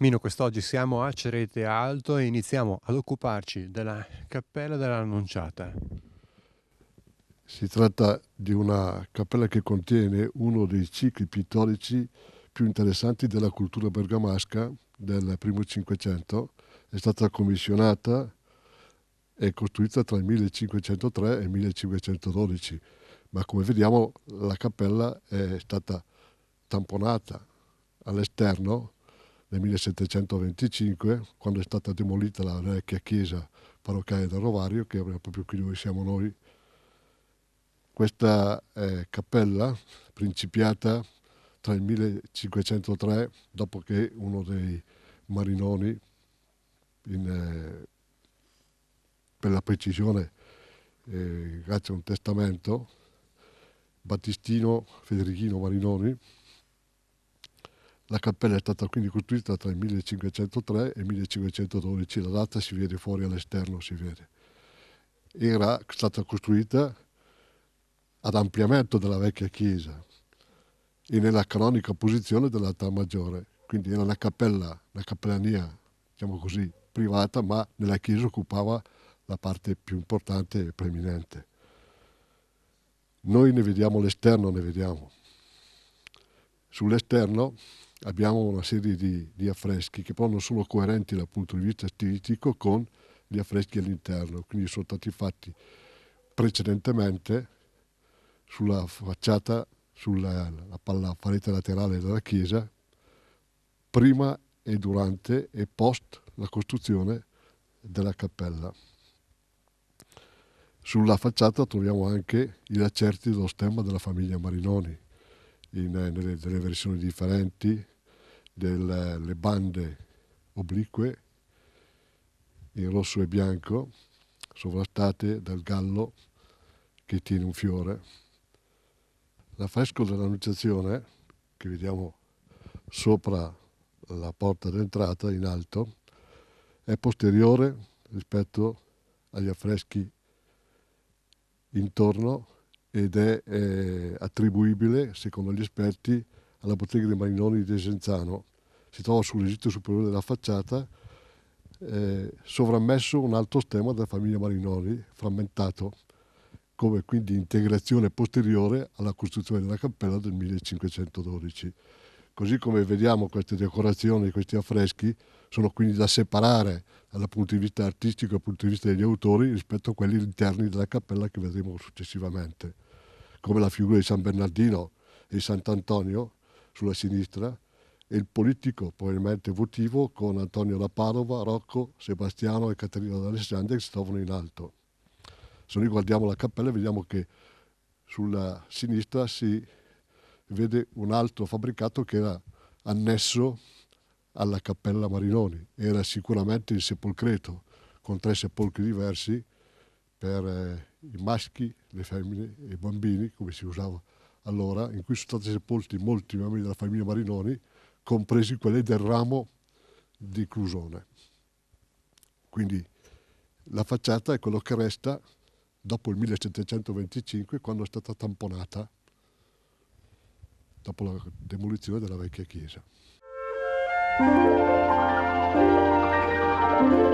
Mino, quest'oggi siamo a Cerete Alto e iniziamo ad occuparci della Cappella dell'Annunciata. Si tratta di una cappella che contiene uno dei cicli pittorici più interessanti della cultura bergamasca del primo Cinquecento. È stata commissionata e costruita tra il 1503 e il 1512 ma come vediamo la cappella è stata tamponata all'esterno nel 1725, quando è stata demolita la vecchia chiesa parrocchiale del Rovario, che è proprio qui dove siamo noi. Questa eh, cappella, principiata tra il 1503, dopo che uno dei marinoni, in, eh, per la precisione, eh, grazie a un testamento, Battistino Federichino Marinoni. La cappella è stata quindi costruita tra il 1503 e il 1512, la data si vede fuori all'esterno, si vede. Era stata costruita ad ampliamento della vecchia chiesa e nella canonica posizione dell'altar maggiore, quindi era una cappella, una cappellania, diciamo così, privata, ma nella chiesa occupava la parte più importante e preeminente. Noi ne vediamo l'esterno, ne vediamo. Sull'esterno abbiamo una serie di, di affreschi che poi non sono coerenti dal punto di vista stilistico con gli affreschi all'interno, quindi sono stati fatti precedentemente sulla facciata, sulla la parete laterale della chiesa, prima e durante e post la costruzione della cappella. Sulla facciata troviamo anche i lacerti dello stemma della famiglia Marinoni, in, eh, nelle, delle versioni differenti, delle eh, bande oblique in rosso e bianco, sovrastate dal gallo che tiene un fiore. L'affresco dell'Annunciazione, che vediamo sopra la porta d'entrata in alto, è posteriore rispetto agli affreschi intorno ed è eh, attribuibile, secondo gli esperti, alla bottega dei Marinoni di Desenzano. Si trova sull'esito superiore della facciata, eh, sovrammesso un altro stemma della famiglia Marinoni, frammentato, come quindi integrazione posteriore alla costruzione della cappella del 1512 così come vediamo queste decorazioni, questi affreschi, sono quindi da separare dal punto di vista artistico e dal punto di vista degli autori rispetto a quelli interni della cappella che vedremo successivamente, come la figura di San Bernardino e di Sant'Antonio sulla sinistra e il politico probabilmente votivo con Antonio da Padova, Rocco, Sebastiano e Caterina d'Alessandria che si trovano in alto. Se noi guardiamo la cappella vediamo che sulla sinistra si vede un altro fabbricato che era annesso alla Cappella Marinoni, era sicuramente il sepolcreto, con tre sepolcri diversi per eh, i maschi, le femmine e i bambini, come si usava allora, in cui sono stati sepolti molti membri della famiglia Marinoni, compresi quelli del ramo di Clusone. Quindi la facciata è quello che resta dopo il 1725 quando è stata tamponata dopo la demolizione della vecchia chiesa.